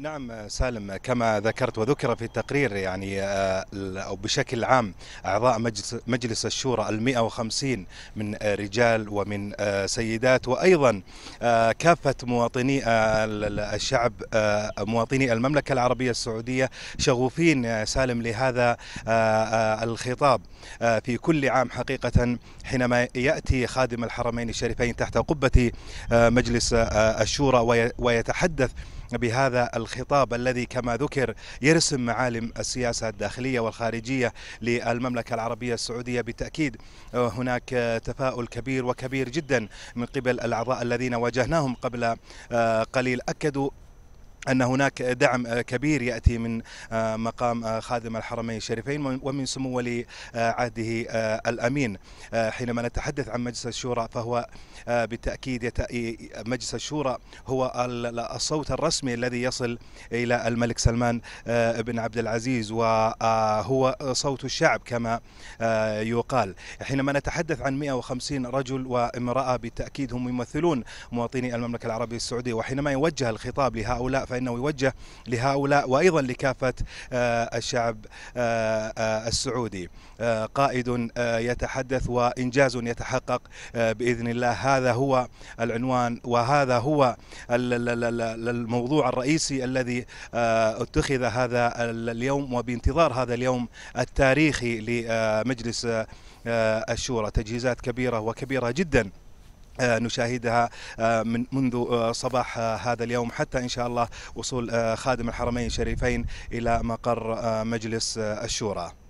نعم آه، سالم آه، كما ذكرت وذكر في التقرير يعني آه، او بشكل عام اعضاء مجلس مجلس الشورى ال 150 من رجال ومن سيدات وايضا كافه مواطني الشعب مواطني المملكه العربيه السعوديه شغوفين سالم لهذا الخطاب في كل عام حقيقه حينما ياتي خادم الحرمين الشريفين تحت قبه مجلس الشورى ويتحدث بهذا الخطاب الذي كما ذكر يرسم معالم السياسة الداخلية والخارجية للمملكة العربية السعودية بالتأكيد آه، هناك تفاؤل كبير وكبير جدا من قبل الأعضاء الذين واجهناهم قبل آه، قليل أكدوا أن هناك دعم كبير يأتي من آه، مقام آه، خادم الحرمين الشريفين ومن سمو ولي آه، عهده الأمين حينما نتحدث عن مجلس الشورى فهو بالتأكيد مجلس الشورى هو الصوت الرسمي الذي يصل إلى الملك سلمان بن عبد العزيز وهو صوت الشعب كما يقال حينما نتحدث عن 150 رجل وامرأة بالتأكيد هم يمثلون مواطني المملكة العربية السعودية وحينما يوجه الخطاب لهؤلاء فإنه يوجه لهؤلاء وأيضا لكافة آه، الشعب آه، آه، السعودي قائد يتحدث وإنجاز يتحقق بإذن الله هذا هو العنوان وهذا هو الموضوع الرئيسي الذي اتخذ هذا اليوم وبانتظار هذا اليوم التاريخي لمجلس الشورى تجهيزات كبيرة وكبيرة جداً آه، نشاهدها آه، من منذ آه، صباح هذا اليوم حتى ان شاء الله وصول خادم الحرمين الشريفين الى مقر مجلس الشورى